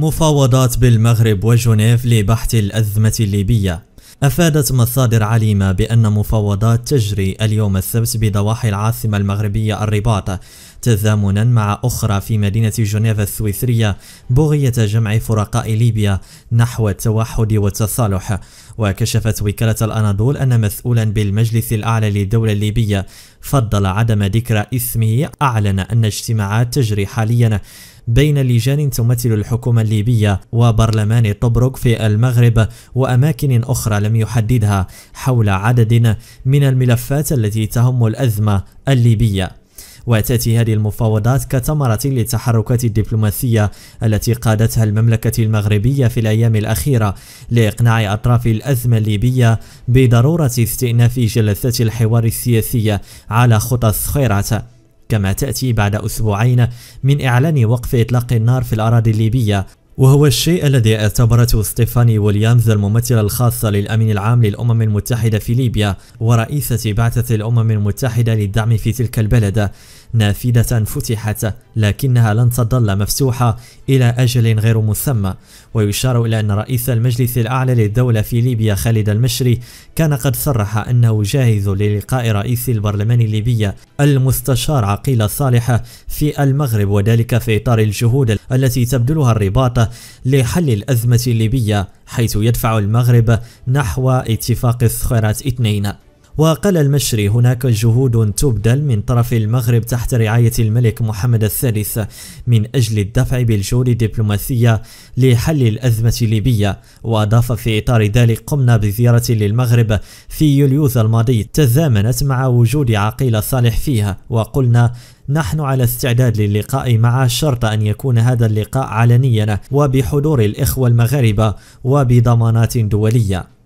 مفاوضات بالمغرب وجنيف لبحث الأزمة الليبية أفادت مصادر عليمة بأن مفاوضات تجري اليوم السبت بضواحي العاصمة المغربية الرباط تزامنا مع أخرى في مدينة جنيف السويسرية بغية جمع فرقاء ليبيا نحو التوحد والتصالح وكشفت وكالة الأناضول أن مسؤولا بالمجلس الأعلى للدولة الليبية فضل عدم ذكر اسمه أعلن أن اجتماعات تجري حاليا بين لجان تمثل الحكومة الليبية وبرلمان طبرق في المغرب وأماكن أخرى لم يحددها حول عدد من الملفات التي تهم الأزمة الليبية وتأتي هذه المفاوضات كثمرة للتحركات الدبلوماسية التي قادتها المملكة المغربية في الأيام الأخيرة لإقناع أطراف الأزمة الليبية بضرورة استئناف جلسات الحوار السياسية على خطى صخيرة كما تأتي بعد أسبوعين من إعلان وقف إطلاق النار في الأراضي الليبية وهو الشيء الذي اعتبرته ستيفاني ويليامز الممثلة الخاصة للأمين العام للأمم المتحدة في ليبيا ورئيسة بعثة الأمم المتحدة للدعم في تلك البلد نافذة فتحت لكنها لن تظل مفتوحة إلى أجل غير مسمى ويشار إلى أن رئيس المجلس الأعلى للدولة في ليبيا خالد المشري كان قد صرح أنه جاهز للقاء رئيس البرلمان الليبي المستشار عقيل صالح في المغرب وذلك في إطار الجهود التي تبذلها الرباط لحل الأزمة الليبية حيث يدفع المغرب نحو اتفاق الصخيرات اثنين وقال المشري هناك جهود تبذل من طرف المغرب تحت رعاية الملك محمد الثالث من أجل الدفع بالجهود الدبلوماسية لحل الأزمة الليبية وأضاف في إطار ذلك قمنا بزيارة للمغرب في يوليوز الماضي تزامنت مع وجود عقيل صالح فيها وقلنا نحن على استعداد للقاء مع شرط أن يكون هذا اللقاء علنيا وبحضور الإخوة المغاربة وبضمانات دولية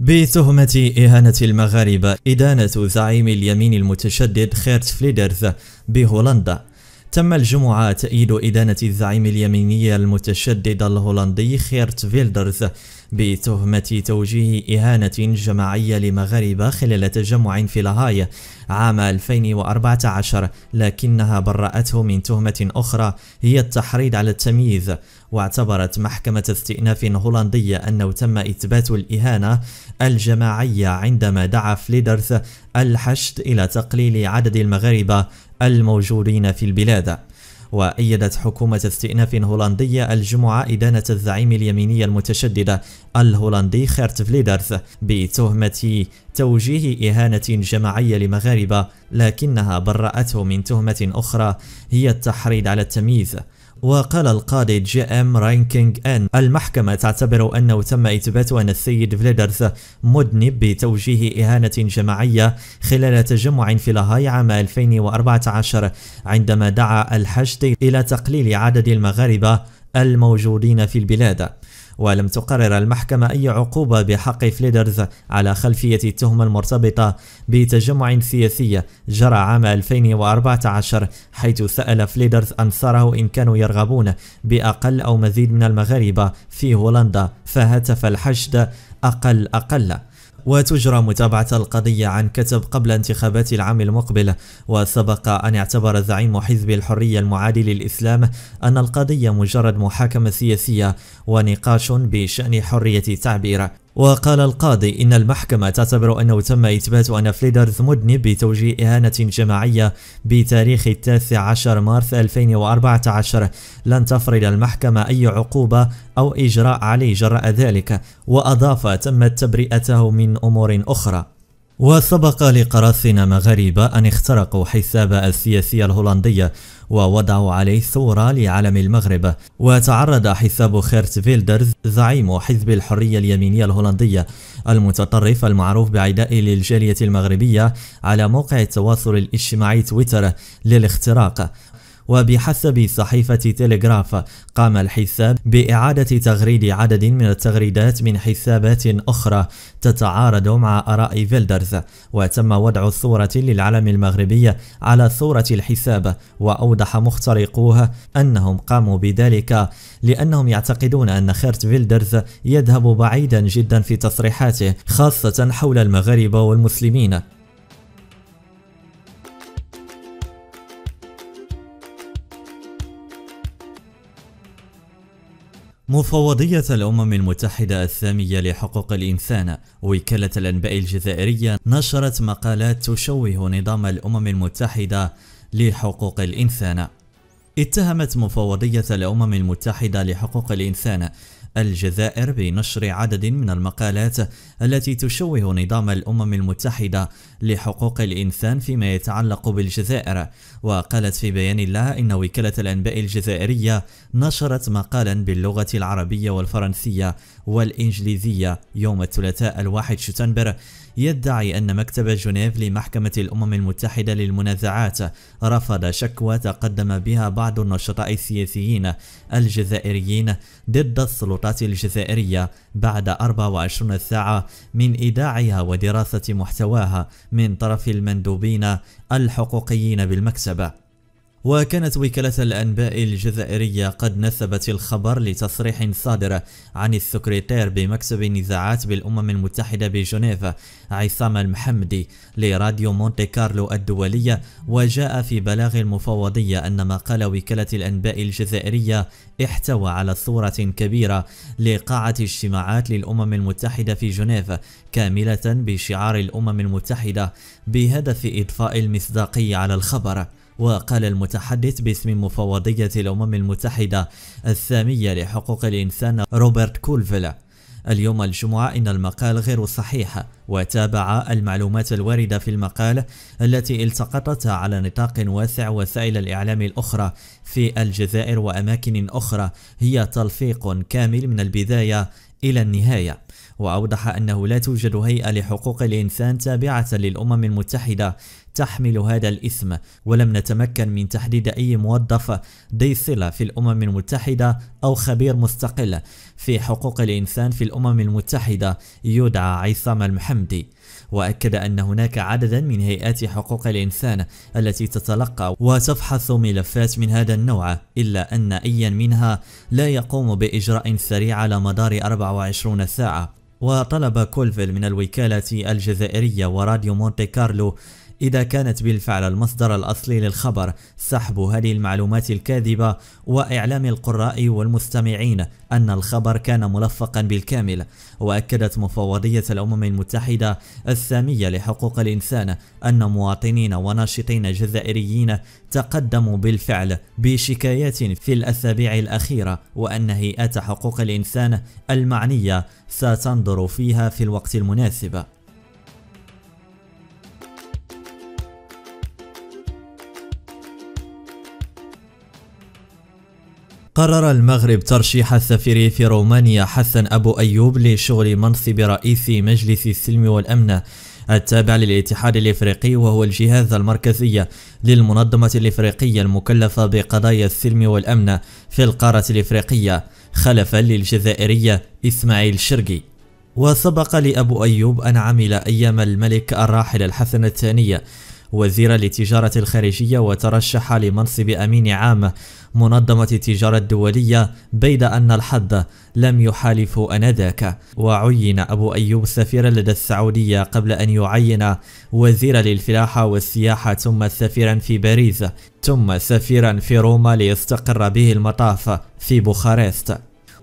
بتهمة إهانة المغاربة إدانة زعيم اليمين المتشدد خيرت فليدرز بهولندا تم الجمعة تأييد إدانة الزعيم اليميني المتشدد الهولندي خيرت فيلدرز بتهمة توجيه إهانة جماعية لمغاربة خلال تجمع في لاهاي عام 2014 لكنها برأته من تهمة أخرى هي التحريض على التمييز واعتبرت محكمة استئناف هولندية أنه تم إثبات الإهانة الجماعية عندما دعا فليدرث الحشد إلى تقليل عدد المغاربة الموجودين في البلاد وأيدت حكومة استئناف هولندية الجمعة إدانة الزعيم اليميني المتشدد الهولندي خيرت فليدرث بتهمة توجيه إهانة جماعية لمغاربة لكنها برأته من تهمة أخرى هي التحريض على التمييز وقال القاضي جي ام رانكينج ان المحكمة تعتبر أنه تم إثبات أن السيد فليدرث مذنب بتوجيه إهانة جماعية خلال تجمع في لاهاي عام 2014 عندما دعا الحشد إلى تقليل عدد المغاربة الموجودين في البلاد ولم تقرر المحكمة أي عقوبة بحق فليدرز على خلفية التهمة المرتبطة بتجمع سياسي جرى عام 2014 حيث سأل فليدرز أنصاره إن كانوا يرغبون بأقل أو مزيد من المغاربة في هولندا فهتف الحشد أقل أقل وتجرى متابعة القضية عن كتب قبل انتخابات العام المقبل وسبق أن اعتبر زعيم حزب الحرية المعادي للإسلام أن القضية مجرد محاكمة سياسية ونقاش بشأن حرية التعبير وقال القاضي إن المحكمة تعتبر أنه تم إثبات أن فليدرز مذنب بتوجيه إهانة جماعية بتاريخ التاسع عشر مارس 2014 لن تفرض المحكمة أي عقوبة أو إجراء عليه جراء ذلك وأضاف تمت تبرئته من أمور أخرى وسبق لقراصنة مغاربة أن اخترقوا حساب السياسي الهولندي ووضعوا عليه صورة لعلم المغرب وتعرض حساب خيرت فيلدرز زعيم حزب الحرية اليمينية الهولندية المتطرف المعروف بعداء للجالية المغربية على موقع التواصل الاجتماعي تويتر للاختراق وبحسب صحيفة تيليغراف قام الحساب بإعادة تغريد عدد من التغريدات من حسابات أخرى تتعارض مع آراء فيلدرز وتم وضع صورة للعلم المغربي على صورة الحساب وأوضح مخترقوها أنهم قاموا بذلك لأنهم يعتقدون أن خيرت فيلدرز يذهب بعيدا جدا في تصريحاته خاصة حول المغاربة والمسلمين مفوضية الأمم المتحدة الثامية لحقوق الإنسان وكالة الأنباء الجزائرية نشرت مقالات تشوه نظام الأمم المتحدة لحقوق الإنسان اتهمت مفوضية الأمم المتحدة لحقوق الإنسان الجزائر بنشر عدد من المقالات التي تشوه نظام الأمم المتحدة لحقوق الإنسان فيما يتعلق بالجزائر وقالت في بيان لها إن وكالة الأنباء الجزائرية نشرت مقالا باللغة العربية والفرنسية والإنجليزية يوم الثلاثاء الواحد شتنبر يدعي أن مكتب جنيف لمحكمة الأمم المتحدة للمنازعات رفض شكوى تقدم بها بعض النشطاء السياسيين الجزائريين ضد السلطات الجزائرية بعد 24 ساعة من إيداعها ودراسة محتواها من طرف المندوبين الحقوقيين بالمكتب. وكانت وكالة الأنباء الجزائرية قد نسبت الخبر لتصريح صادر عن السكرتير بمكتب النزاعات بالأمم المتحدة بجنيف عصام المحمدي لراديو مونتي كارلو الدولية وجاء في بلاغ المفوضية أن ما قال وكالة الأنباء الجزائرية احتوى على صورة كبيرة لقاعة اجتماعات للأمم المتحدة في جنيف كاملة بشعار الأمم المتحدة بهدف إضفاء المصداقية على الخبر وقال المتحدث باسم مفوضية الأمم المتحدة السامية لحقوق الإنسان روبرت كولفيل اليوم الجمعة إن المقال غير صحيح وتابع المعلومات الواردة في المقال التي التقطتها على نطاق واسع وسائل الإعلام الأخرى في الجزائر وأماكن أخرى هي تلفيق كامل من البداية إلى النهاية وأوضح أنه لا توجد هيئة لحقوق الإنسان تابعة للأمم المتحدة تحمل هذا الاسم ولم نتمكن من تحديد أي موظف ذي صلة في الأمم المتحدة أو خبير مستقل في حقوق الإنسان في الأمم المتحدة يدعى عصام المحمد الحمدي وأكد أن هناك عددا من هيئات حقوق الإنسان التي تتلقى وتفحص ملفات من هذا النوع إلا أن أيا منها لا يقوم بإجراء سريع على مدار 24 ساعة وطلب كولفيل من الوكالة الجزائرية وراديو مونتي كارلو إذا كانت بالفعل المصدر الأصلي للخبر سحب هذه المعلومات الكاذبة وإعلام القراء والمستمعين أن الخبر كان ملفقا بالكامل وأكدت مفوضية الأمم المتحدة السامية لحقوق الإنسان أن مواطنين وناشطين جزائريين تقدموا بالفعل بشكايات في الأسابيع الأخيرة وأن هيئات حقوق الإنسان المعنية ستنظر فيها في الوقت المناسب قرر المغرب ترشيح السفير في رومانيا حسن أبو أيوب لشغل منصب رئيس مجلس السلم والأمن التابع للاتحاد الإفريقي وهو الجهاز المركزي للمنظمة الإفريقية المكلفة بقضايا السلم والأمن في القارة الإفريقية خلفا للجزائرية إسماعيل شرقي وسبق لأبو أيوب أن عمل أيام الملك الراحل الحسن الثاني وزير للتجارة الخارجية وترشح لمنصب أمين عام منظمة التجارة الدولية بيد أن الحظ لم يحالفه أنذاك وعين أبو أيوب سفيرا لدى السعودية قبل أن يعين وزيرا للفلاحة والسياحة ثم سفيرا في باريس ثم سفيرا في روما ليستقر به المطاف في بوخارست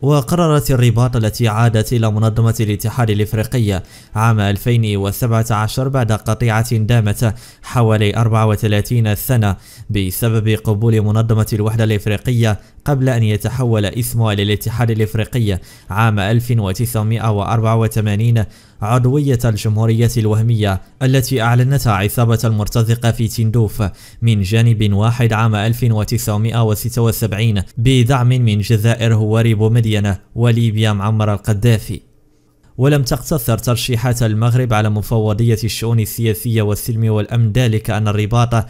وقررت الرباط التي عادت إلى منظمة الاتحاد الإفريقية عام 2017 بعد قطيعة دامت حوالي 34 سنة بسبب قبول منظمة الوحدة الإفريقية قبل أن يتحول اسمها للاتحاد الإفريقي عام 1984 عدوية الجمهورية الوهمية التي أعلنتها عصابة المرتزقة في تندوف من جانب واحد عام 1976 بدعم من جزائر هواري بومدينة وليبيا معمر القذافي ولم تقتصر ترشيحات المغرب على مفوضية الشؤون السياسية والسلم والأمن ذلك أن الرباط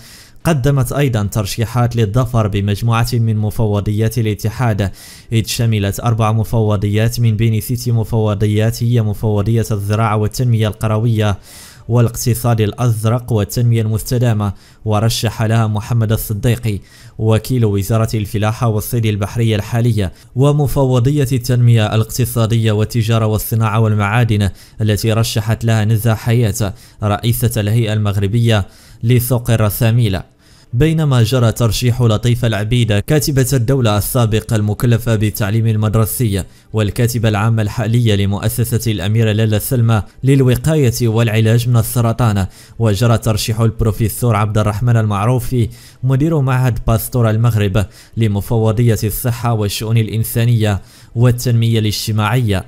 قدمت أيضا ترشيحات للظفر بمجموعة من مفوضيات الاتحاد إذ شملت أربع مفوضيات من بين ست مفوضيات هي مفوضية الزراعة والتنمية القروية والاقتصاد الأزرق والتنمية المستدامة ورشح لها محمد الصديقي وكيل وزارة الفلاحة والصيد البحرية الحالية ومفوضية التنمية الاقتصادية والتجارة والصناعة والمعادن التي رشحت لها نزا حياة رئيسة الهيئة المغربية لسوق الرساميل بينما جرى ترشيح لطيفة العبيدة كاتبة الدولة السابقة المكلفة بالتعليم المدرسي والكاتبة العامة الحالية لمؤسسة الأميرة ليلى سلمى للوقاية والعلاج من السرطان وجرى ترشيح البروفيسور عبد الرحمن المعروفي مدير معهد باستور المغرب لمفوضية الصحة والشؤون الإنسانية والتنمية الاجتماعية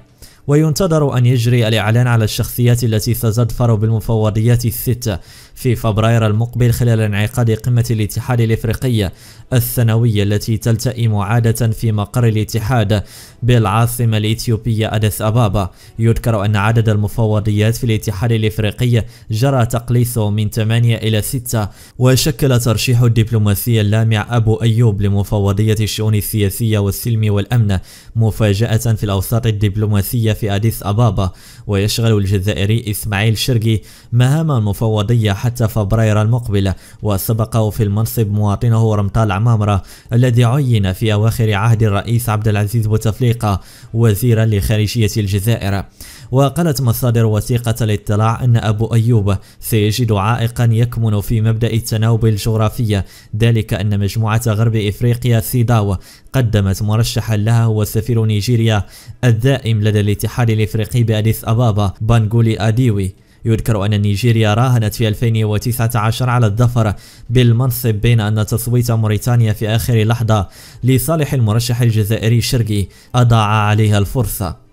وينتظر أن يجري الإعلان على الشخصيات التي ستظفر بالمفوضيات الستة في فبراير المقبل خلال انعقاد قمة الاتحاد الافريقية السنوية التي تلتئم عادة في مقر الاتحاد بالعاصمة الاثيوبية أديس أبابا يذكر أن عدد المفوضيات في الاتحاد الافريقي جرى تقليصه من 8 إلى 6 وشكل ترشيح الدبلوماسي اللامع أبو أيوب لمفوضية الشؤون السياسية والسلم والأمن مفاجأة في الأوساط الدبلوماسية في أديس أبابا ويشغل الجزائري إسماعيل شرقي مهام المفوضية حتى فبراير المقبل وسبقه في المنصب مواطنه رمطال عمامرة الذي عين في أواخر عهد الرئيس عبد العزيز بوتفليقة وزيرا لخارجية الجزائر وقالت مصادر وثيقة الاطلاع أن أبو أيوب سيجد عائقا يكمن في مبدأ التناوب الجغرافية ذلك أن مجموعة غرب إفريقيا سيداو قدمت مرشحا لها هو سفير نيجيريا الدائم لدى الاتحاد الإفريقي بأديس أبابا بانغولي أديوي يذكر أن نيجيريا راهنت في 2019 على الظفر بالمنصب بين أن تصويت موريتانيا في آخر لحظة لصالح المرشح الجزائري الشرقي أضاع عليها الفرصة